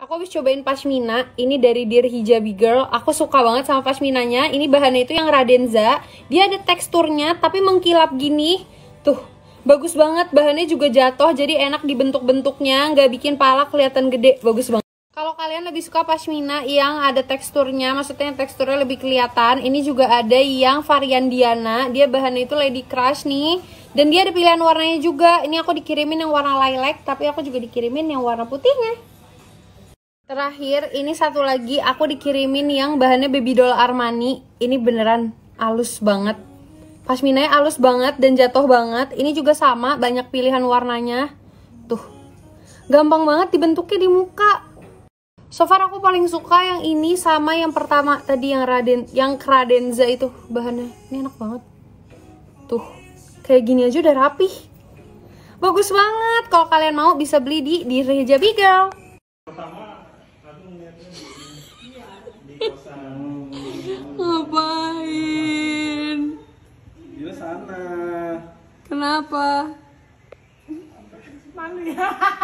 Aku habis cobain pashmina, ini dari Dear Hijabi Girl. Aku suka banget sama pashminanya. Ini bahannya itu yang Radenza. Dia ada teksturnya tapi mengkilap gini. Tuh, bagus banget. Bahannya juga jatuh jadi enak dibentuk-bentuknya, nggak bikin pala kelihatan gede. Bagus banget. Kalau kalian lebih suka pashmina yang ada teksturnya, maksudnya teksturnya lebih kelihatan. Ini juga ada yang varian Diana. Dia bahannya itu Lady Crush nih. Dan dia ada pilihan warnanya juga. Ini aku dikirimin yang warna lilac, tapi aku juga dikirimin yang warna putihnya. Terakhir, ini satu lagi aku dikirimin yang bahannya baby doll Armani. Ini beneran halus banget. Pasminanya halus banget dan jatuh banget. Ini juga sama, banyak pilihan warnanya. Tuh. Gampang banget dibentuknya di muka. So far aku paling suka yang ini sama yang pertama tadi yang Raden yang Kradenza itu bahannya. Ini enak banget. Tuh. Kayak gini aja udah rapi. Bagus banget. Kalau kalian mau bisa beli di di Reja Bigel. Pertama Ngapain? Dia sana. Kenapa?